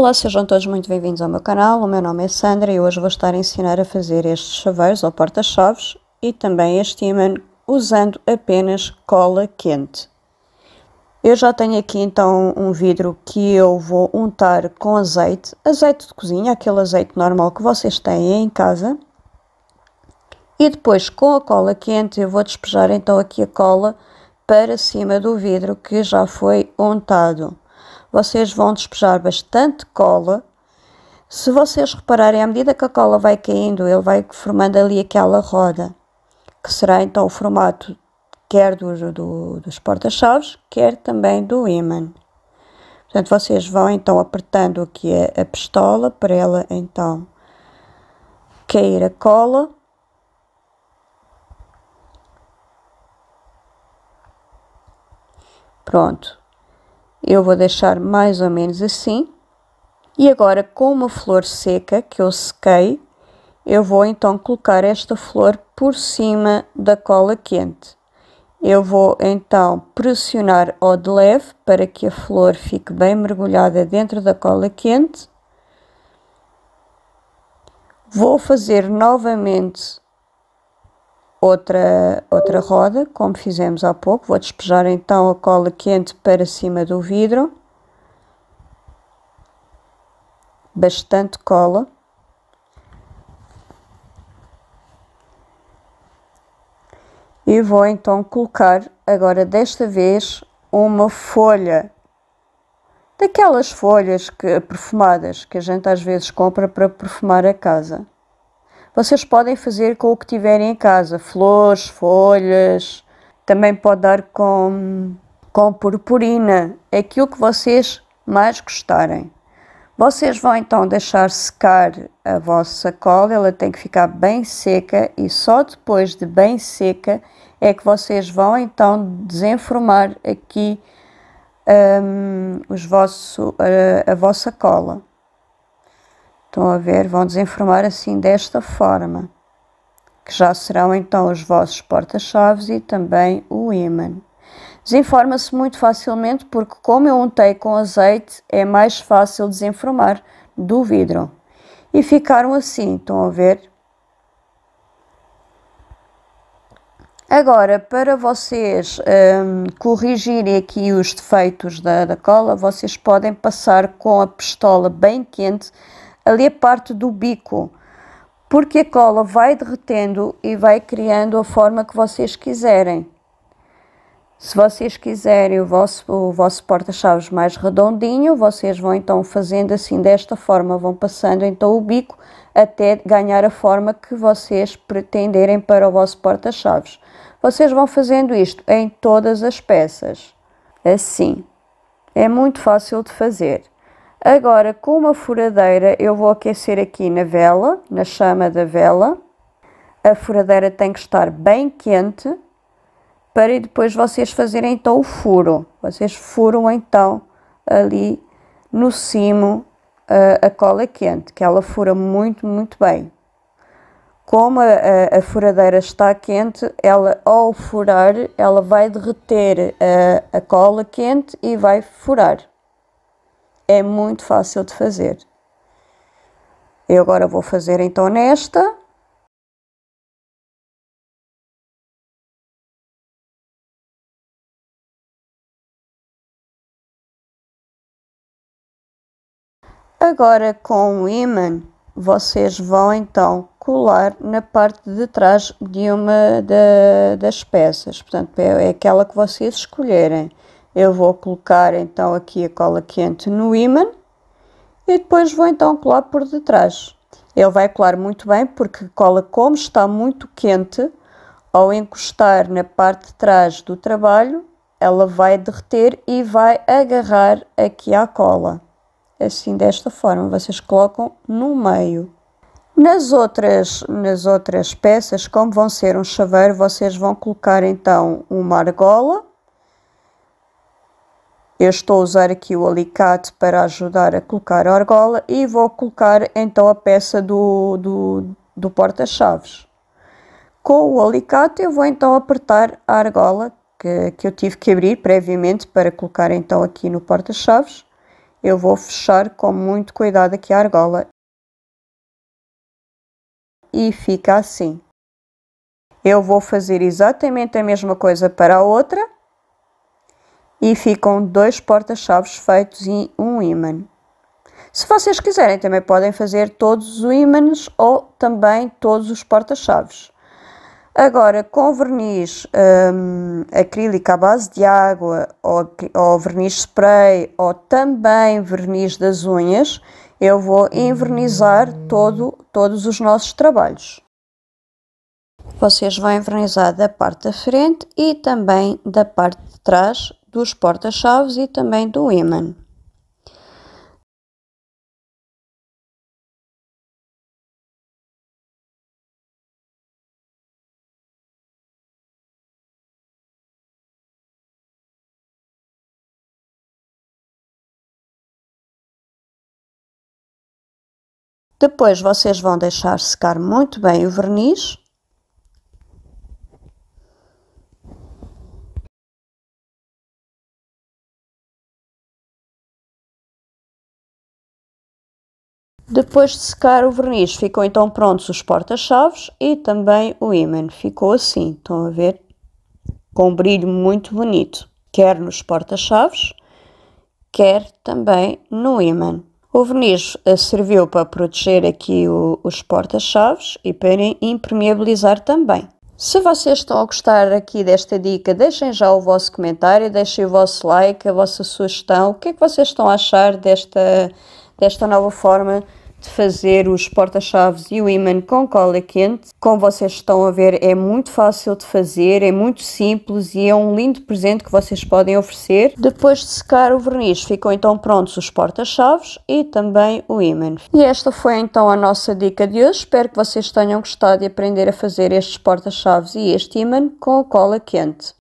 Olá, sejam todos muito bem-vindos ao meu canal. O meu nome é Sandra e hoje vou estar a ensinar a fazer estes chaveiros ou porta-chaves e também este imã usando apenas cola quente. Eu já tenho aqui então um vidro que eu vou untar com azeite, azeite de cozinha, aquele azeite normal que vocês têm em casa. E depois com a cola quente eu vou despejar então aqui a cola para cima do vidro que já foi untado vocês vão despejar bastante cola. Se vocês repararem, à medida que a cola vai caindo, ele vai formando ali aquela roda, que será então o formato quer do, do, dos porta-chaves, quer também do ímã. Portanto, vocês vão então apertando aqui a, a pistola para ela então cair a cola. Pronto eu vou deixar mais ou menos assim. E agora, com uma flor seca que eu sequei, eu vou então colocar esta flor por cima da cola quente. Eu vou então pressionar ao de leve para que a flor fique bem mergulhada dentro da cola quente. Vou fazer novamente outra, outra roda, como fizemos há pouco. Vou despejar então a cola quente para cima do vidro. Bastante cola. E vou então colocar agora desta vez uma folha daquelas folhas que, perfumadas que a gente às vezes compra para perfumar a casa. Vocês podem fazer com o que tiverem em casa, flores, folhas, também pode dar com, com purpurina, é aquilo que vocês mais gostarem. Vocês vão então deixar secar a vossa cola, ela tem que ficar bem seca e só depois de bem seca é que vocês vão então desenformar aqui um, os vosso, a, a vossa cola. Estão a ver? Vão desenformar assim desta forma, que já serão então os vossos porta-chaves e também o ímã. Desenforma-se muito facilmente porque, como eu untei com azeite, é mais fácil desenformar do vidro. E ficaram assim, estão a ver? Agora, para vocês um, corrigirem aqui os defeitos da, da cola, vocês podem passar com a pistola bem quente ali a parte do bico, porque a cola vai derretendo e vai criando a forma que vocês quiserem. Se vocês quiserem o vosso, o vosso porta-chaves mais redondinho, vocês vão então fazendo assim desta forma, vão passando então o bico até ganhar a forma que vocês pretenderem para o vosso porta-chaves. Vocês vão fazendo isto em todas as peças, assim. É muito fácil de fazer. Agora, com uma furadeira, eu vou aquecer aqui na vela, na chama da vela. A furadeira tem que estar bem quente para depois vocês fazerem então o furo. Vocês furam então ali no cimo a, eh, a cola quente, que ela fura muito, muito bem. Como a, a furadeira está quente, ela ao furar, ela vai derreter a, eh, a cola quente e vai furar é muito fácil de fazer. Eu agora vou fazer então nesta. Agora com o ímã vocês vão então colar na parte de trás de uma da, das peças, portanto é aquela que vocês escolherem. Eu vou colocar então aqui a cola quente no ímã e depois vou então colar por detrás. Ele vai colar muito bem porque a cola como está muito quente, ao encostar na parte de trás do trabalho, ela vai derreter e vai agarrar aqui à cola. Assim desta forma, vocês colocam no meio. Nas outras, nas outras peças, como vão ser um chaveiro, vocês vão colocar então uma argola eu estou a usar aqui o alicate para ajudar a colocar a argola e vou colocar então a peça do, do, do porta-chaves. Com o alicate eu vou então apertar a argola que, que eu tive que abrir previamente para colocar então aqui no porta-chaves. Eu vou fechar com muito cuidado aqui a argola. E fica assim. Eu vou fazer exatamente a mesma coisa para a outra e ficam dois porta-chaves feitos em um ímã. Se vocês quiserem, também podem fazer todos os ímãs ou também todos os porta-chaves. Agora, com verniz hum, acrílico à base de água ou, ou verniz spray ou também verniz das unhas, eu vou envernizar todo, todos os nossos trabalhos. Vocês vão envernizar da parte da frente e também da parte de trás dos porta-chaves e também do ímã. Depois vocês vão deixar secar muito bem o verniz Depois de secar o verniz, ficam então prontos os porta-chaves e também o ímã. Ficou assim, estão a ver? Com um brilho muito bonito, quer nos porta-chaves, quer também no ímã. O verniz eh, serviu para proteger aqui o, os porta-chaves e para impermeabilizar também. Se vocês estão a gostar aqui desta dica, deixem já o vosso comentário, deixem o vosso like, a vossa sugestão, o que é que vocês estão a achar desta, desta nova forma de fazer os porta-chaves e o imã com cola quente. Como vocês estão a ver, é muito fácil de fazer, é muito simples e é um lindo presente que vocês podem oferecer. Depois de secar o verniz, ficam então prontos os porta-chaves e também o imã. E esta foi então a nossa dica de hoje. Espero que vocês tenham gostado de aprender a fazer estes porta-chaves e este imã com a cola quente.